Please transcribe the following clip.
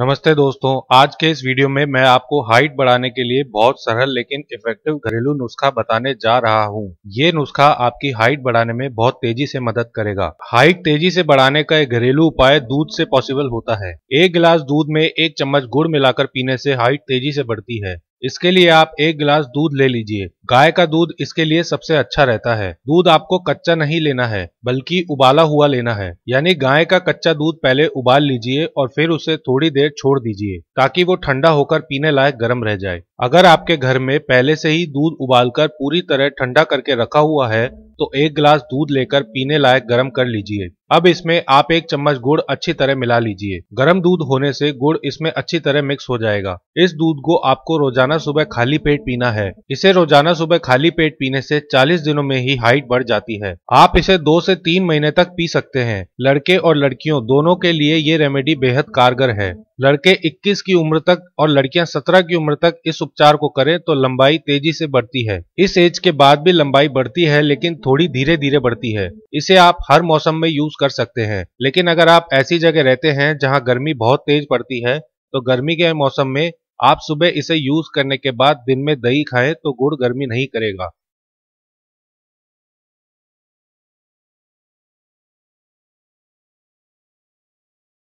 नमस्ते दोस्तों आज के इस वीडियो में मैं आपको हाइट बढ़ाने के लिए बहुत सरल लेकिन इफेक्टिव घरेलू नुस्खा बताने जा रहा हूँ ये नुस्खा आपकी हाइट बढ़ाने में बहुत तेजी से मदद करेगा हाइट तेजी से बढ़ाने का एक घरेलू उपाय दूध से पॉसिबल होता है एक गिलास दूध में एक चम्मच गुड़ मिलाकर पीने से हाइट तेजी से बढ़ती है इसके लिए आप एक गिलास दूध ले लीजिए गाय का दूध इसके लिए सबसे अच्छा रहता है दूध आपको कच्चा नहीं लेना है बल्कि उबाला हुआ लेना है यानी गाय का कच्चा दूध पहले उबाल लीजिए और फिर उसे थोड़ी देर छोड़ दीजिए ताकि वो ठंडा होकर पीने लायक गर्म रह जाए अगर आपके घर में पहले से ही दूध उबाल पूरी तरह ठंडा करके रखा हुआ है तो एक गिलास दूध लेकर पीने लायक गर्म कर लीजिए अब इसमें आप एक चम्मच गुड़ अच्छी तरह मिला लीजिए गर्म दूध होने से गुड़ इसमें अच्छी तरह मिक्स हो जाएगा इस दूध को आपको रोजाना सुबह खाली पेट पीना है इसे रोजाना सुबह खाली पेट पीने से 40 दिनों में ही हाइट बढ़ जाती है आप इसे दो से तीन महीने तक पी सकते हैं लड़के और लड़कियों दोनों के लिए ये रेमेडी बेहद कारगर है लड़के 21 की उम्र तक और लड़कियां 17 की उम्र तक इस उपचार को करें तो लंबाई तेजी से बढ़ती है इस एज के बाद भी लंबाई बढ़ती है लेकिन थोड़ी धीरे धीरे बढ़ती है इसे आप हर मौसम में यूज कर सकते हैं लेकिन अगर आप ऐसी जगह रहते हैं जहाँ गर्मी बहुत तेज पड़ती है तो गर्मी के मौसम में आप सुबह इसे यूज करने के बाद दिन में दही खाए तो गुड़ गर्मी नहीं करेगा